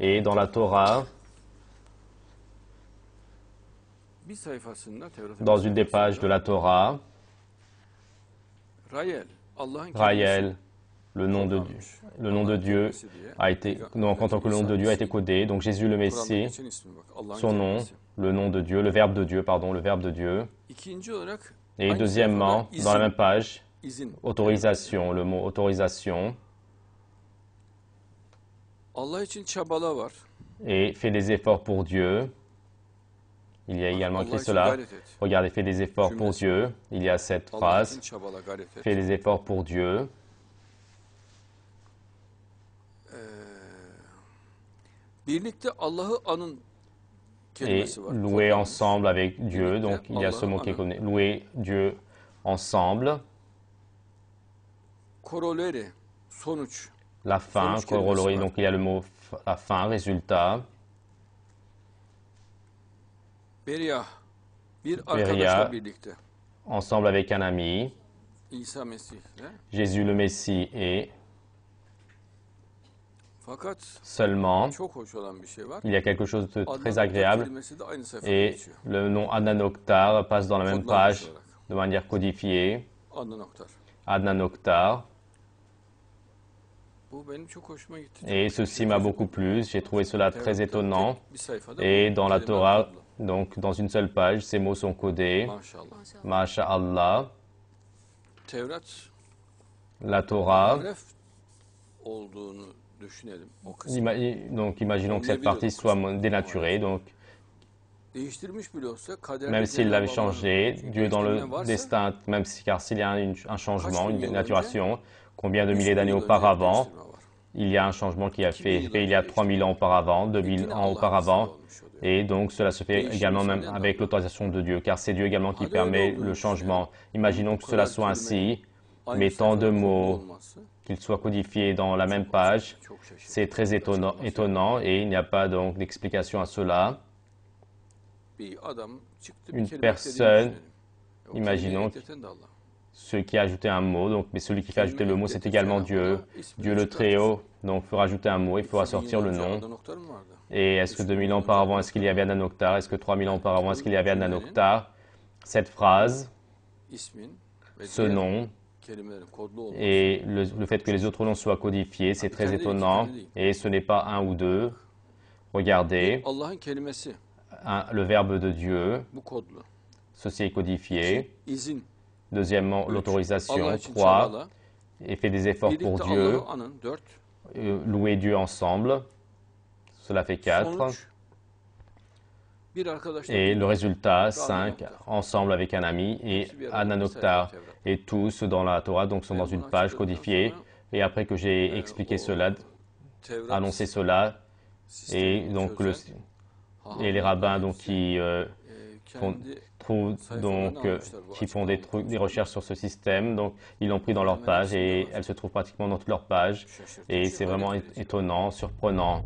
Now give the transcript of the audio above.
et dans la Torah, dans une des pages de la Torah, Raël, le nom de Dieu, le nom de Dieu a été, donc en tant que le nom de Dieu a été codé. Donc Jésus le Messie, son nom, le nom de Dieu, le verbe de Dieu, pardon, le verbe de Dieu. Et deuxièmement, dans la même page, autorisation, le mot autorisation. Et fais des efforts pour Dieu. Il y a également écrit cela. Regardez, fais des efforts pour Dieu. Il y a cette phrase. Fais des efforts pour Dieu. Et louer ensemble avec Dieu. Donc il y a ce mot qui est connu. Louer Dieu ensemble la fin, donc il y a le mot la fin, résultat. Beria, ensemble avec un ami. Jésus le Messie et Seulement, il y a quelque chose de très agréable et le nom Adnanoktar passe dans la même page de manière codifiée. Adnanoktar. Ben, Et ceci m'a beaucoup plu, j'ai trouvé cela euh, très étonnant. Et dans la Torah, donc dans une seule page, ces mots sont codés. Masha'Allah. La Torah. donc imaginons que cette partie soit dénaturée. Donc, même s'il l'avait changé, Dieu dans le destin, même si, car s'il y a un changement, une dénaturation, Combien de milliers d'années auparavant Il y a un changement qui a fait il y a 3000 ans auparavant, 2000 ans hein, auparavant. Et donc cela se fait également même avec l'autorisation de Dieu, car c'est Dieu également qui permet le changement. Imaginons que cela soit ainsi, mais tant de mots qu'ils soient codifiés dans la même page, c'est très étonnant, étonnant et il n'y a pas donc d'explication à cela. Une personne, imaginons, ce qui a ajouté un mot, donc, mais celui qui fait ajouter le mot, c'est également Dieu, Dieu le Très-Haut. Donc il faut rajouter un mot, il faut sortir le nom. Et est-ce que 2000 ans auparavant, est-ce qu'il y avait un Ananoktar Est-ce que 3000 ans auparavant, est-ce qu'il y avait un Ananoktar Cette phrase, ce nom, et le, fait que les autres noms soient codifiés, c'est ah, très étonnant. Et ce n'est pas un ou deux. Regardez, le verbe de Dieu, ceci est codifié. Deuxièmement, l'autorisation. Trois, et fait des efforts pour Dieu. Euh, louer Dieu ensemble. Cela fait 4. Et le résultat, 5, ensemble avec un ami, et Ananokta, et tous dans la Torah, donc sont dans une page codifiée. Et après que j'ai expliqué cela, annoncé cela, et donc les rabbins donc, qui euh, donc, euh, qui font des, trucs, des recherches sur ce système. Donc, ils l'ont pris dans leur page et elle se trouve pratiquement dans toutes leur page. Et c'est vraiment étonnant, surprenant.